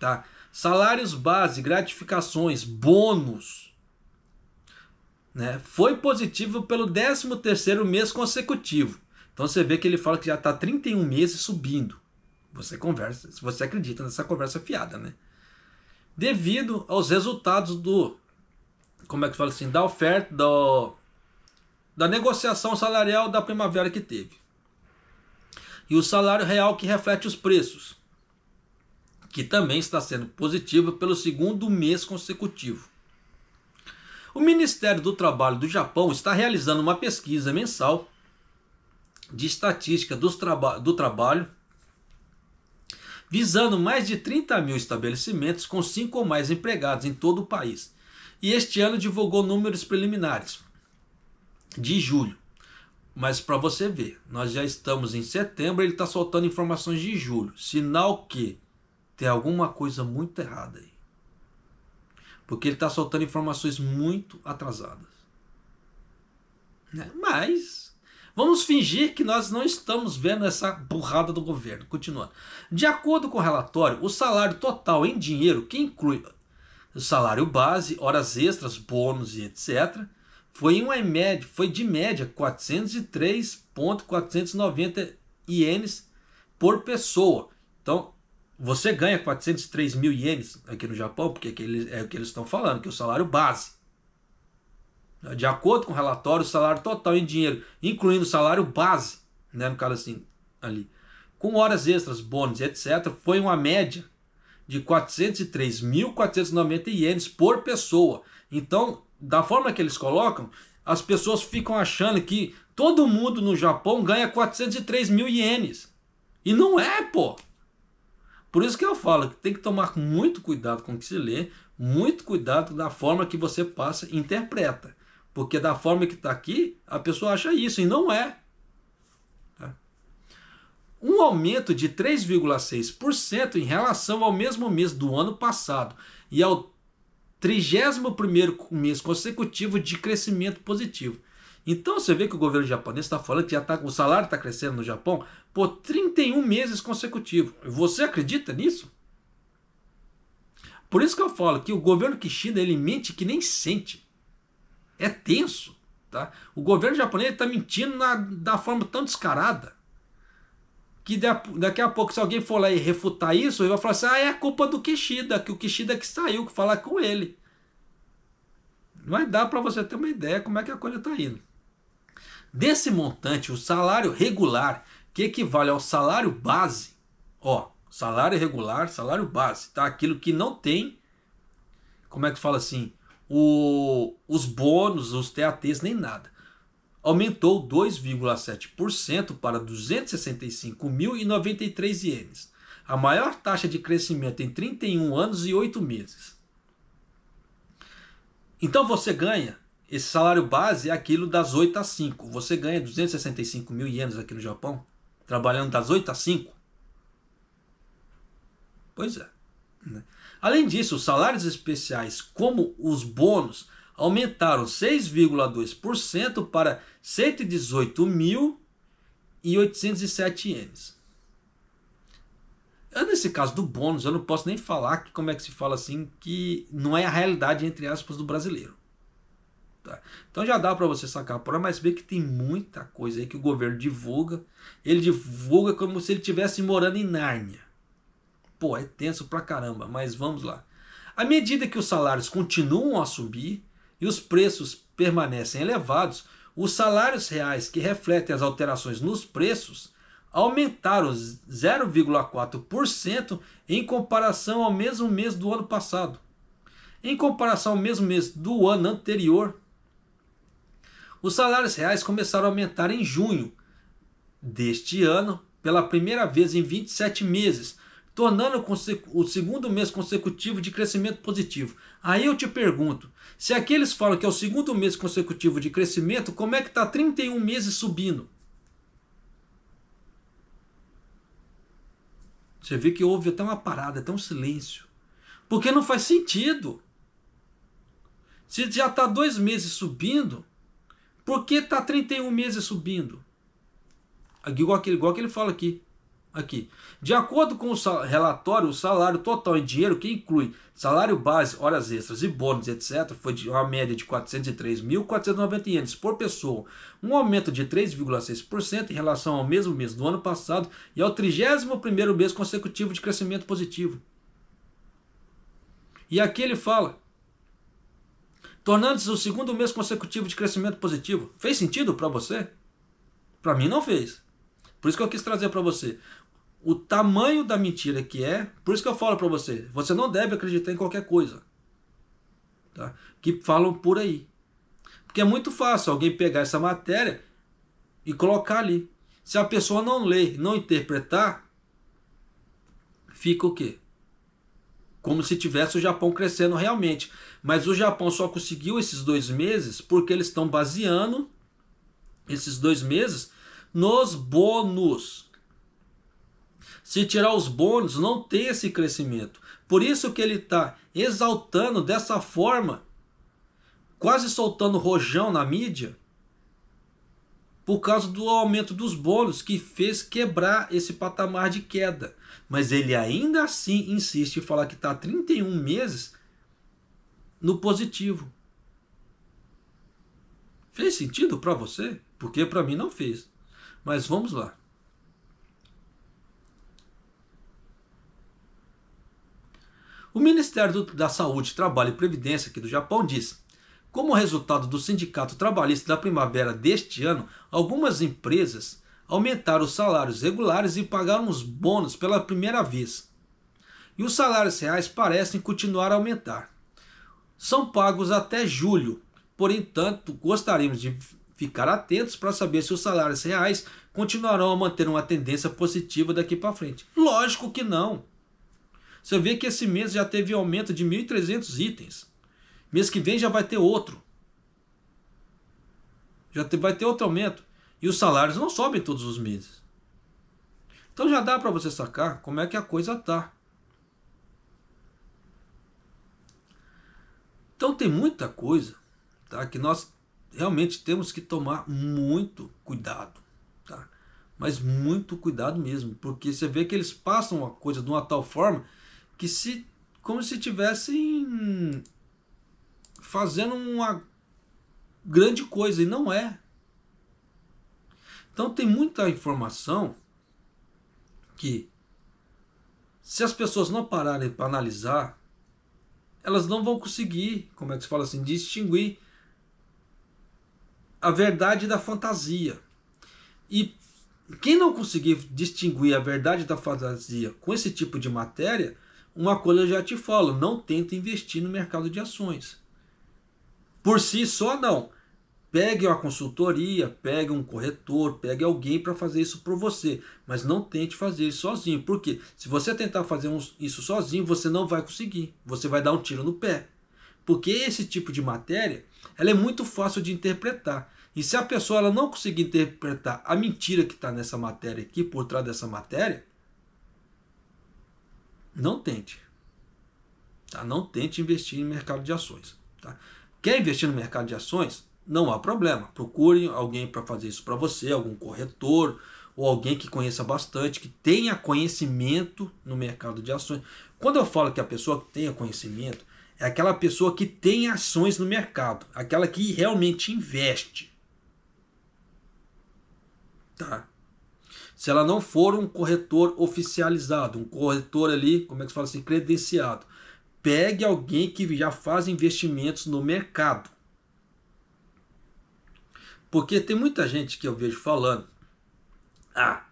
tá, salários base, gratificações, bônus, né, foi positivo pelo 13º mês consecutivo. Então você vê que ele fala que já está 31 meses subindo. Você conversa, se você acredita nessa conversa fiada, né? Devido aos resultados do como é que fala assim, da oferta, do da negociação salarial da primavera que teve. E o salário real que reflete os preços, que também está sendo positivo pelo segundo mês consecutivo. O Ministério do Trabalho do Japão está realizando uma pesquisa mensal de estatística traba do trabalho, visando mais de 30 mil estabelecimentos com cinco ou mais empregados em todo o país. E este ano divulgou números preliminares de julho. Mas para você ver, nós já estamos em setembro, ele está soltando informações de julho. Sinal que tem alguma coisa muito errada aí. Porque ele está soltando informações muito atrasadas. Né? Mas vamos fingir que nós não estamos vendo essa burrada do governo. Continuando. De acordo com o relatório, o salário total em dinheiro, que inclui o salário base, horas extras, bônus e etc., foi uma média, foi de média 403.490 ienes por pessoa. Então, você ganha 403 mil ienes aqui no Japão, porque é, é o que eles estão falando, que é o salário base. De acordo com o relatório, o salário total em dinheiro, incluindo o salário base, né, no caso assim, ali, com horas extras, bônus, etc., foi uma média de 403.490 ienes por pessoa. Então, da forma que eles colocam, as pessoas ficam achando que todo mundo no Japão ganha 403 mil ienes. E não é, pô! Por isso que eu falo que tem que tomar muito cuidado com o que se lê, muito cuidado da forma que você passa e interpreta. Porque da forma que está aqui, a pessoa acha isso e não é. Tá? Um aumento de 3,6% em relação ao mesmo mês do ano passado e ao 31º mês consecutivo de crescimento positivo. Então você vê que o governo japonês está falando que já tá, o salário está crescendo no Japão por 31 meses consecutivos. Você acredita nisso? Por isso que eu falo que o governo Kishida ele mente que nem sente. É tenso. Tá? O governo japonês está mentindo na, da forma tão descarada que daqui a pouco, se alguém for lá e refutar isso, ele vai falar assim: ah, é a culpa do Kishida, que o Kishida que saiu, que falar com ele. Mas dá para você ter uma ideia como é que a coisa está indo. Desse montante, o salário regular, que equivale ao salário base, ó, salário regular, salário base, tá? Aquilo que não tem, como é que fala assim, o, os bônus, os TATs, nem nada aumentou 2,7% para 265.093 ienes, a maior taxa de crescimento em 31 anos e 8 meses. Então você ganha, esse salário base é aquilo das 8 às 5. Você ganha 265 mil ienes aqui no Japão, trabalhando das 8 às 5. Pois é. Né? Além disso, os salários especiais, como os bônus, aumentaram 6,2% para 118.807 ienes. Eu, nesse caso do bônus, eu não posso nem falar que, como é que se fala assim, que não é a realidade, entre aspas, do brasileiro. Tá. Então já dá para você sacar por mas vê que tem muita coisa aí que o governo divulga. Ele divulga como se ele estivesse morando em Nárnia. Pô, é tenso pra caramba, mas vamos lá. À medida que os salários continuam a subir, e os preços permanecem elevados, os salários reais que refletem as alterações nos preços aumentaram 0,4% em comparação ao mesmo mês do ano passado. Em comparação ao mesmo mês do ano anterior, os salários reais começaram a aumentar em junho deste ano, pela primeira vez em 27 meses, tornando o segundo mês consecutivo de crescimento positivo. Aí eu te pergunto, se aqueles falam que é o segundo mês consecutivo de crescimento, como é que está 31 meses subindo? Você vê que houve até uma parada, até um silêncio. Porque não faz sentido. Se já está dois meses subindo, por que está 31 meses subindo? Igual, aquele, igual que ele fala aqui aqui. De acordo com o relatório, o salário total em dinheiro, que inclui salário base, horas extras e bônus, etc., foi de uma média de 403.490 ienes por pessoa, um aumento de 3,6% em relação ao mesmo mês do ano passado e ao é 31º mês consecutivo de crescimento positivo. E aqui ele fala, tornando-se o segundo mês consecutivo de crescimento positivo. Fez sentido para você? Para mim não fez. Por isso que eu quis trazer para você o tamanho da mentira que é. Por isso que eu falo para você, você não deve acreditar em qualquer coisa. Tá? Que falam por aí. Porque é muito fácil alguém pegar essa matéria e colocar ali. Se a pessoa não ler, não interpretar, fica o quê? Como se tivesse o Japão crescendo realmente. Mas o Japão só conseguiu esses dois meses porque eles estão baseando esses dois meses nos bônus se tirar os bônus, não tem esse crescimento. Por isso que ele está exaltando dessa forma, quase soltando rojão na mídia, por causa do aumento dos bônus que fez quebrar esse patamar de queda. Mas ele ainda assim insiste em falar que está 31 meses no positivo. Fez sentido para você? Porque para mim não fez. Mas vamos lá. O Ministério da Saúde, Trabalho e Previdência aqui do Japão diz: como resultado do Sindicato Trabalhista da Primavera deste ano, algumas empresas aumentaram os salários regulares e pagaram os bônus pela primeira vez. E os salários reais parecem continuar a aumentar. São pagos até julho. Por entanto, gostaríamos de ficar atentos para saber se os salários reais continuarão a manter uma tendência positiva daqui para frente. Lógico que não. Você vê que esse mês já teve aumento de 1.300 itens. Mês que vem já vai ter outro. Já vai ter outro aumento. E os salários não sobem todos os meses. Então já dá para você sacar como é que a coisa tá. Então tem muita coisa tá, que nós realmente temos que tomar muito cuidado. Tá? Mas muito cuidado mesmo, porque você vê que eles passam a coisa de uma tal forma que se como se tivessem fazendo uma grande coisa e não é. Então tem muita informação que se as pessoas não pararem para analisar, elas não vão conseguir, como é que se fala assim, distinguir a verdade da fantasia. E quem não conseguir distinguir a verdade da fantasia com esse tipo de matéria, uma coisa eu já te falo: não tenta investir no mercado de ações. Por si só, não. Pegue uma consultoria, pegue um corretor, pegue alguém para fazer isso por você. Mas não tente fazer isso sozinho. Porque se você tentar fazer isso sozinho, você não vai conseguir. Você vai dar um tiro no pé. Porque esse tipo de matéria ela é muito fácil de interpretar. E se a pessoa ela não conseguir interpretar a mentira que está nessa matéria aqui, por trás dessa matéria, não tente. Tá? Não tente investir em mercado de ações. Tá? Quer investir no mercado de ações? Não há problema. Procure alguém para fazer isso para você, algum corretor ou alguém que conheça bastante, que tenha conhecimento no mercado de ações. Quando eu falo que a pessoa que tenha conhecimento, é aquela pessoa que tem ações no mercado, aquela que realmente investe. Tá? se ela não for um corretor oficializado, um corretor ali, como é que se fala assim, credenciado. Pegue alguém que já faz investimentos no mercado. Porque tem muita gente que eu vejo falando: ah,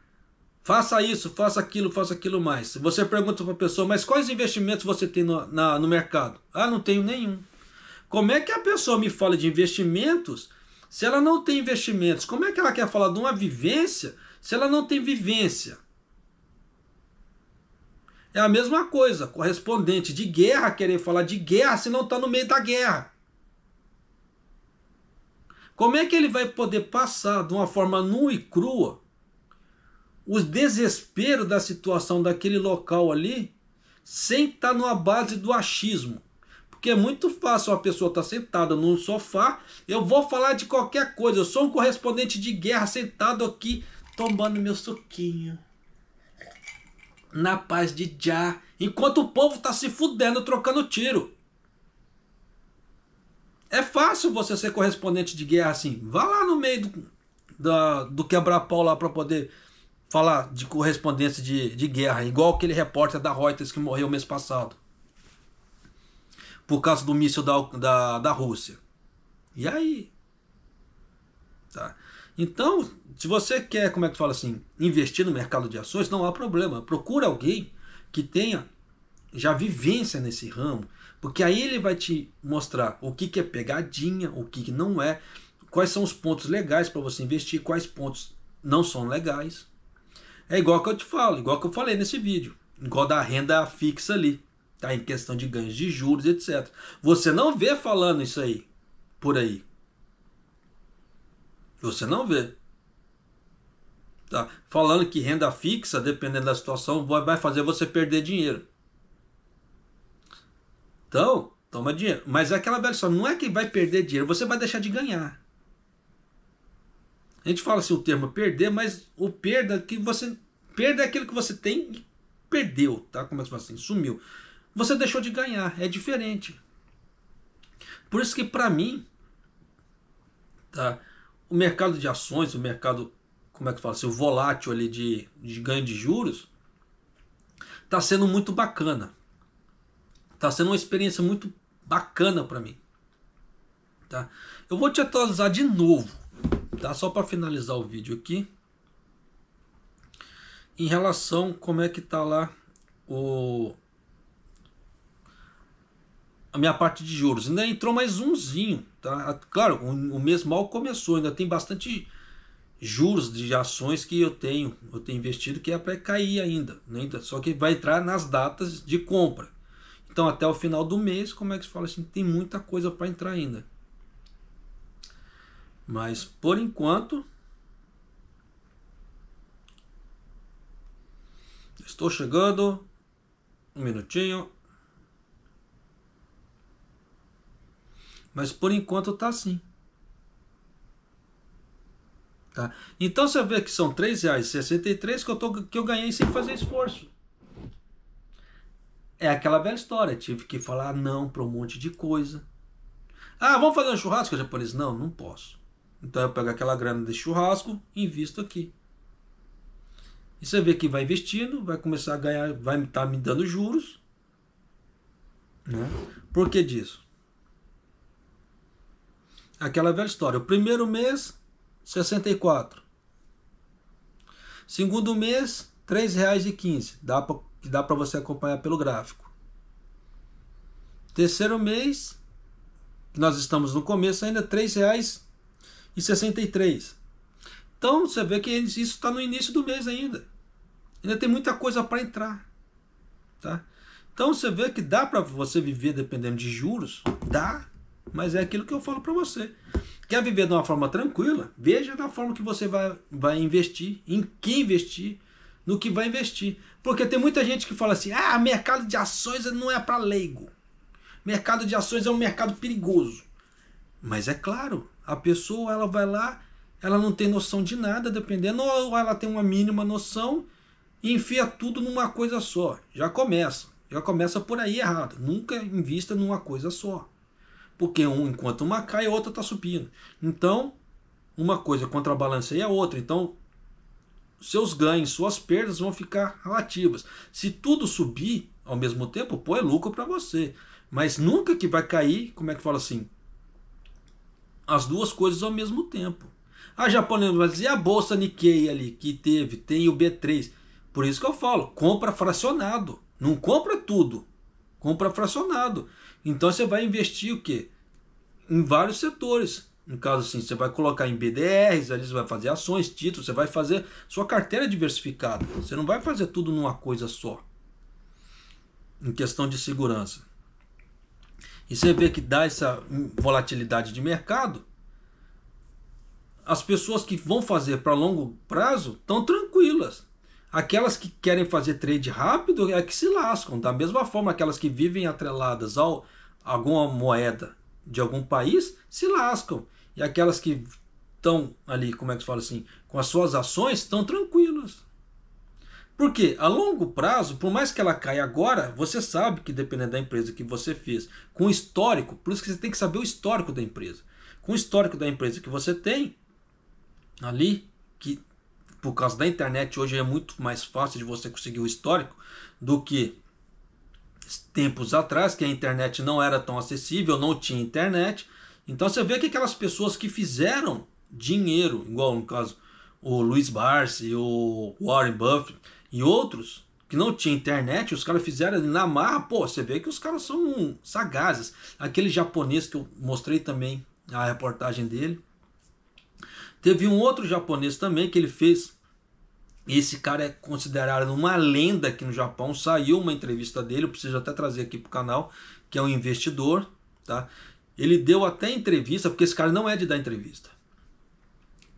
faça isso, faça aquilo, faça aquilo mais. Você pergunta para a pessoa: mas quais investimentos você tem no, na, no mercado? Ah, não tenho nenhum. Como é que a pessoa me fala de investimentos se ela não tem investimentos? Como é que ela quer falar de uma vivência? Se ela não tem vivência, é a mesma coisa, correspondente de guerra querer falar de guerra se não está no meio da guerra. Como é que ele vai poder passar de uma forma nua e crua os desesperos da situação daquele local ali sem estar tá numa base do achismo? Porque é muito fácil uma pessoa estar tá sentada num sofá, eu vou falar de qualquer coisa, eu sou um correspondente de guerra sentado aqui tomando meu suquinho. Na paz de já, enquanto o povo tá se fudendo trocando tiro. É fácil você ser correspondente de guerra assim. Vá lá no meio do, do quebra-pau lá para poder falar de correspondência de, de guerra, igual aquele repórter da Reuters que morreu mês passado. Por causa do míssil da, da, da Rússia. E aí? Tá. Então, se você quer, como é que fala assim, investir no mercado de ações, não há problema. Procura alguém que tenha já vivência nesse ramo, porque aí ele vai te mostrar o que, que é pegadinha, o que, que não é, quais são os pontos legais para você investir, quais pontos não são legais. É igual que eu te falo, igual que eu falei nesse vídeo, igual da renda fixa ali, tá? Em questão de ganhos de juros, etc. Você não vê falando isso aí por aí. Você não vê. Tá? Falando que renda fixa, dependendo da situação, vai fazer você perder dinheiro. Então, toma dinheiro. Mas é aquela velha não é que vai perder dinheiro, você vai deixar de ganhar. A gente fala assim o termo perder, mas o perda que você. Perda é aquilo que você tem e perdeu, tá? Como é que assim? Sumiu. Você deixou de ganhar, é diferente. Por isso que para mim, tá? o mercado de ações, o mercado, como é que fala, assim, o volátil ali de, de ganho de juros, está sendo muito bacana. Está sendo uma experiência muito bacana para mim. Tá? Eu vou te atualizar de novo, tá? Só para finalizar o vídeo aqui. Em relação como é que tá lá o a minha parte de juros. Ainda entrou mais umzinho. Tá? Claro, o, o mês mal começou, ainda tem bastante juros de ações que eu tenho, eu tenho investido que é para cair ainda, né? só que vai entrar nas datas de compra. Então até o final do mês, como é que se fala assim, tem muita coisa para entrar ainda. Mas por enquanto estou chegando. Um minutinho. Mas por enquanto está assim. Tá? Então você vê que são R$ 3,63 que, eu tô, que eu ganhei sem fazer esforço. É aquela velha história. Tive que falar não para um monte de coisa. Ah, vamos fazer um churrasco japonês? Não, não posso. Então eu pego aquela grana de churrasco e invisto aqui. E você vê que vai investindo, vai começar a ganhar, vai estar tá me dando juros. Né? Por que disso? aquela velha história. O primeiro mês, 64. Segundo mês, R$ 3,15. Dá pra, dá para você acompanhar pelo gráfico. Terceiro mês, nós estamos no começo ainda, R$ 3,63. Então você vê que isso está no início do mês ainda. Ainda tem muita coisa para entrar. Tá? Então você vê que dá para você viver dependendo de juros? Dá. Mas é aquilo que eu falo para você. Quer viver de uma forma tranquila? Veja da forma que você vai, vai investir, em que investir, no que vai investir. Porque tem muita gente que fala assim: ah, mercado de ações não é para leigo. Mercado de ações é um mercado perigoso. Mas é claro, a pessoa ela vai lá, ela não tem noção de nada, dependendo, ou ela tem uma mínima noção e enfia tudo numa coisa só. Já começa. Já começa por aí errado. Nunca invista numa coisa só. Porque um enquanto uma cai, a outra está subindo. Então, uma coisa contrabalanceia a outra. Então, seus ganhos, suas perdas vão ficar relativas. Se tudo subir ao mesmo tempo, pô, é lucro para você. Mas nunca que vai cair, como é que fala assim? As duas coisas ao mesmo tempo. A japonesa vai dizer a bolsa Nikkei ali que teve, tem o B3. Por isso que eu falo, compra fracionado. Não compra tudo. Compra fracionado. Então você vai investir o quê? Em vários setores. No caso assim, você vai colocar em BDRs, ali você vai fazer ações, títulos, você vai fazer sua carteira diversificada. Você não vai fazer tudo numa coisa só. Em questão de segurança. E você vê que dá essa volatilidade de mercado, as pessoas que vão fazer para longo prazo estão tranquilas. Aquelas que querem fazer trade rápido é que se lascam. Da mesma forma, aquelas que vivem atreladas a alguma moeda de algum país se lascam. E aquelas que estão ali, como é que se fala assim, com as suas ações estão tranquilas. Porque a longo prazo, por mais que ela caia agora, você sabe que dependendo da empresa que você fez, com o histórico, por isso que você tem que saber o histórico da empresa. Com o histórico da empresa que você tem ali, que por causa da internet, hoje é muito mais fácil de você conseguir o histórico do que tempos atrás, que a internet não era tão acessível, não tinha internet. Então você vê que aquelas pessoas que fizeram dinheiro, igual no caso o Luiz Barsi, o Warren Buffett e outros que não tinha internet, os caras fizeram na marra, pô, você vê que os caras são sagazes. Aquele japonês que eu mostrei também a reportagem dele, Teve um outro japonês também que ele fez. Esse cara é considerado uma lenda aqui no Japão. Saiu uma entrevista dele, eu preciso até trazer aqui para o canal, que é um investidor. Tá? Ele deu até entrevista, porque esse cara não é de dar entrevista.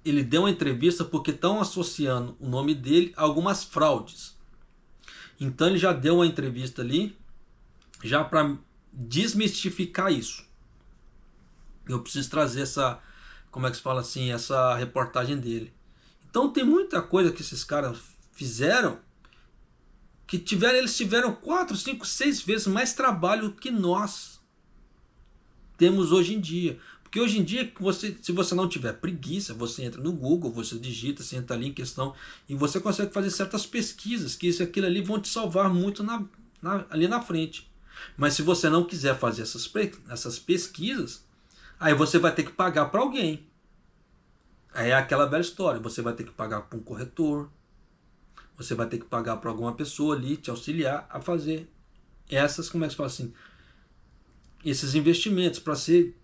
Ele deu uma entrevista porque estão associando o nome dele a algumas fraudes. Então ele já deu uma entrevista ali, já para desmistificar isso. Eu preciso trazer essa, como é que se fala assim, essa reportagem dele. Então tem muita coisa que esses caras fizeram que tiveram, eles tiveram quatro, cinco, seis vezes mais trabalho que nós temos hoje em dia. Porque hoje em dia, você, se você não tiver preguiça, você entra no Google, você digita, você entra ali em questão e você consegue fazer certas pesquisas, que isso e aquilo ali vão te salvar muito na, na, ali na frente. Mas se você não quiser fazer essas, essas pesquisas, Aí você vai ter que pagar para alguém. Aí é aquela velha história. Você vai ter que pagar para um corretor. Você vai ter que pagar para alguma pessoa ali te auxiliar a fazer essas, como é que se fala assim, esses investimentos para ser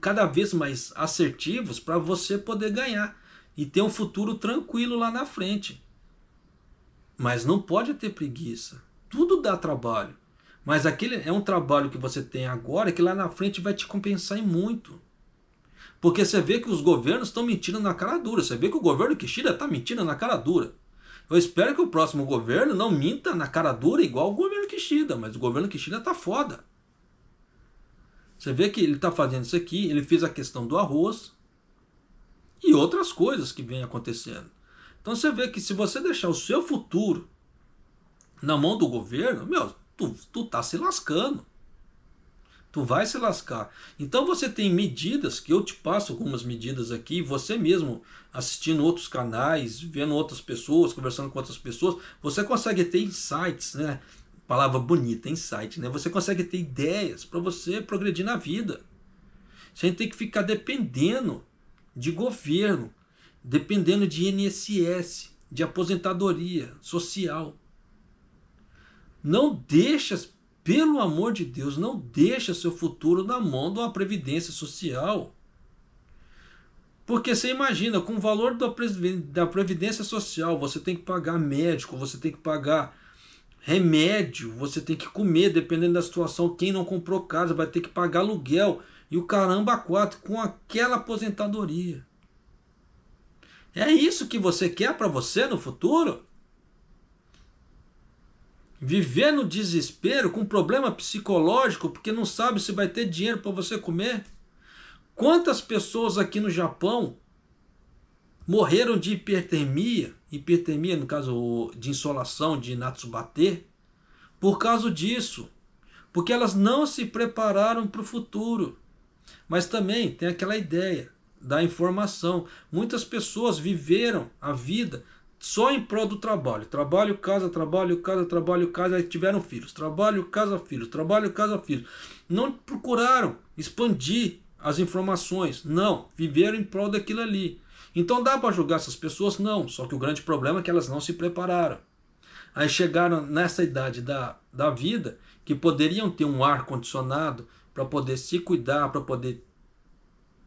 cada vez mais assertivos para você poder ganhar e ter um futuro tranquilo lá na frente. Mas não pode ter preguiça. Tudo dá trabalho. Mas aquele é um trabalho que você tem agora que lá na frente vai te compensar em muito. Porque você vê que os governos estão mentindo na cara dura. Você vê que o governo Kishida está mentindo na cara dura. Eu espero que o próximo governo não minta na cara dura igual o governo Kishida, mas o governo Kishida está foda. Você vê que ele está fazendo isso aqui, ele fez a questão do arroz e outras coisas que vem acontecendo. Então você vê que se você deixar o seu futuro na mão do governo, meu, tu, tu tá se lascando. Tu vai se lascar. Então você tem medidas, que eu te passo algumas medidas aqui, você mesmo assistindo outros canais, vendo outras pessoas, conversando com outras pessoas, você consegue ter insights, né? Palavra bonita, insight, né? Você consegue ter ideias para você progredir na vida. Sem ter que ficar dependendo de governo, dependendo de INSS, de aposentadoria social. Não deixa pelo amor de Deus, não deixa seu futuro na mão de uma previdência social. Porque você imagina, com o valor da previdência social, você tem que pagar médico, você tem que pagar remédio, você tem que comer, dependendo da situação. Quem não comprou casa vai ter que pagar aluguel e o caramba quatro com aquela aposentadoria. É isso que você quer para você no futuro? Viver no desespero com problema psicológico porque não sabe se vai ter dinheiro para você comer. Quantas pessoas aqui no Japão morreram de hipertermia, hipertermia no caso de insolação de Natsubate, por causa disso, porque elas não se prepararam para o futuro. Mas também tem aquela ideia da informação. Muitas pessoas viveram a vida só em prol do trabalho. Trabalho, casa, trabalho, casa, trabalho, casa, aí tiveram filhos. Trabalho, casa, filhos. Trabalho, casa, filhos. Não procuraram expandir as informações. Não, viveram em prol daquilo ali. Então dá para julgar essas pessoas? Não, só que o grande problema é que elas não se prepararam. Aí chegaram nessa idade da, da vida que poderiam ter um ar condicionado para poder se cuidar, para poder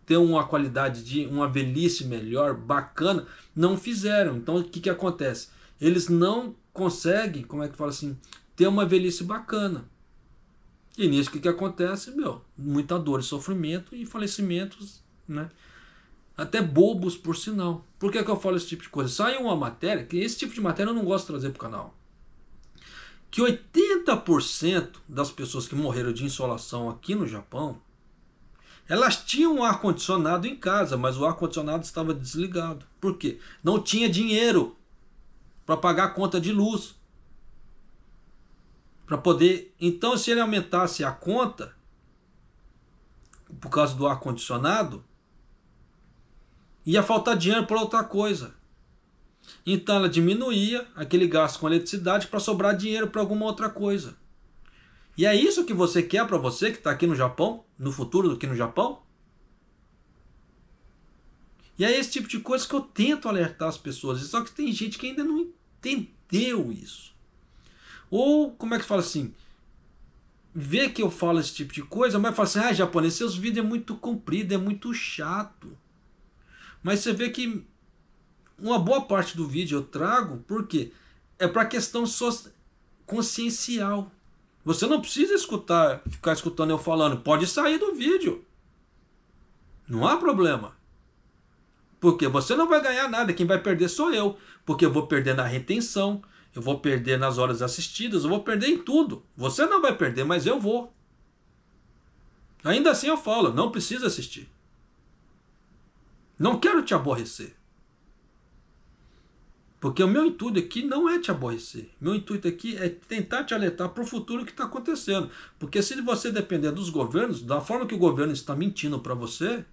ter uma qualidade de uma velhice melhor, bacana, não fizeram. Então o que, que acontece? Eles não conseguem, como é que fala assim, ter uma velhice bacana. E nisso o que, que acontece? Meu, muita dor e sofrimento e falecimentos, né? Até bobos, por sinal. Por que, que eu falo esse tipo de coisa? Sai uma matéria, que esse tipo de matéria eu não gosto de trazer para o canal. Que 80% das pessoas que morreram de insolação aqui no Japão elas tinham um ar-condicionado em casa, mas o ar-condicionado estava desligado. Por quê? Não tinha dinheiro para pagar a conta de luz. Para poder. Então, se ele aumentasse a conta, por causa do ar-condicionado, ia faltar dinheiro para outra coisa. Então ela diminuía aquele gasto com eletricidade para sobrar dinheiro para alguma outra coisa. E é isso que você quer para você que está aqui no Japão, no futuro do que no Japão? E é esse tipo de coisa que eu tento alertar as pessoas. Só que tem gente que ainda não entendeu isso. Ou, como é que fala assim? Vê que eu falo esse tipo de coisa, mas fala assim: ah, japonês, seus vídeos é muito comprido, é muito chato. Mas você vê que uma boa parte do vídeo eu trago, porque é para questão consciencial. Você não precisa escutar, ficar escutando eu falando. Pode sair do vídeo. Não há problema. Porque você não vai ganhar nada. Quem vai perder sou eu. Porque eu vou perder na retenção. Eu vou perder nas horas assistidas. Eu vou perder em tudo. Você não vai perder, mas eu vou. Ainda assim eu falo, não precisa assistir. Não quero te aborrecer. Porque o meu intuito aqui não é te aborrecer. Meu intuito aqui é tentar te alertar para o futuro que está acontecendo. Porque se você depender dos governos, da forma que o governo está mentindo para você,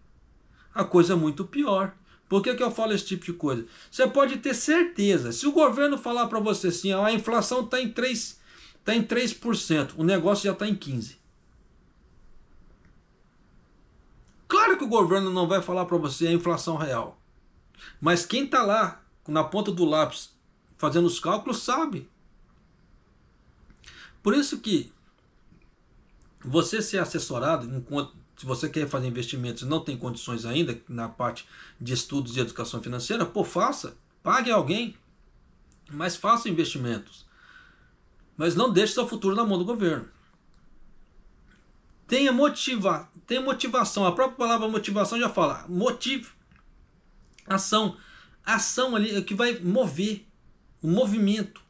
a coisa é muito pior. Por que, que eu falo esse tipo de coisa? Você pode ter certeza. Se o governo falar para você assim, ah, a inflação está em tá em 3% tá o negócio já está em 15%. Claro que o governo não vai falar para você a inflação real. Mas quem está lá na ponta do lápis, fazendo os cálculos, sabe. Por isso que você ser assessorado, enquanto se você quer fazer investimentos e não tem condições ainda na parte de estudos de educação financeira, pô, faça, pague alguém, mas faça investimentos. Mas não deixe seu futuro na mão do governo. Tenha motiva, tenha motivação. A própria palavra motivação já fala motive, ação ação ali é que vai mover, o movimento.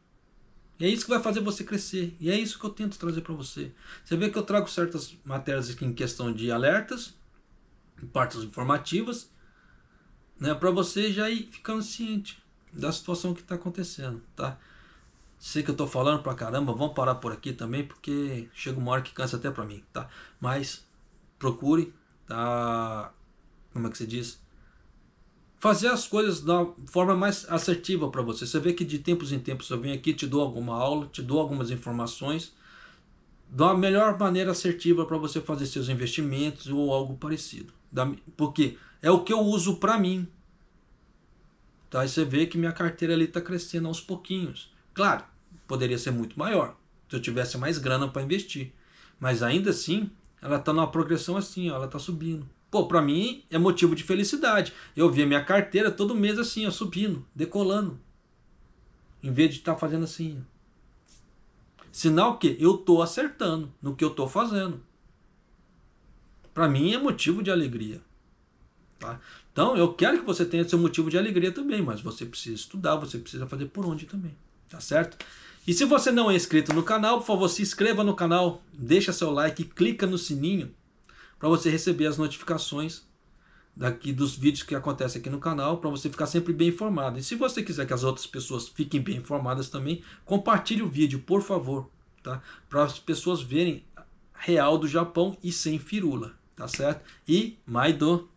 E é isso que vai fazer você crescer. E é isso que eu tento trazer para você. Você vê que eu trago certas matérias aqui em questão de alertas, partes informativas, né, para você já ir ficando ciente da situação que está acontecendo, tá? Sei que eu estou falando pra caramba, vamos parar por aqui também, porque chega uma hora que cansa até pra mim, tá? Mas procure, tá? Como é que se diz? fazer as coisas da forma mais assertiva para você. Você vê que de tempos em tempos eu venho aqui, te dou alguma aula, te dou algumas informações da melhor maneira assertiva para você fazer seus investimentos ou algo parecido. porque é o que eu uso para mim. Tá? E você vê que minha carteira ali está crescendo aos pouquinhos. Claro, poderia ser muito maior se eu tivesse mais grana para investir. Mas ainda assim, ela está numa progressão assim, ó, ela está subindo. Pô, para mim é motivo de felicidade. Eu via minha carteira todo mês assim, ó, subindo, decolando. Em vez de estar tá fazendo assim. Ó. Sinal que eu tô acertando no que eu tô fazendo. Para mim é motivo de alegria. Tá? Então eu quero que você tenha seu motivo de alegria também, mas você precisa estudar, você precisa fazer por onde também. Tá certo? E se você não é inscrito no canal, por favor, se inscreva no canal, deixa seu like, clica no sininho para você receber as notificações daqui dos vídeos que acontecem aqui no canal, para você ficar sempre bem informado. E se você quiser que as outras pessoas fiquem bem informadas também, compartilhe o vídeo, por favor, tá? Para as pessoas verem real do Japão e sem firula, tá certo? E do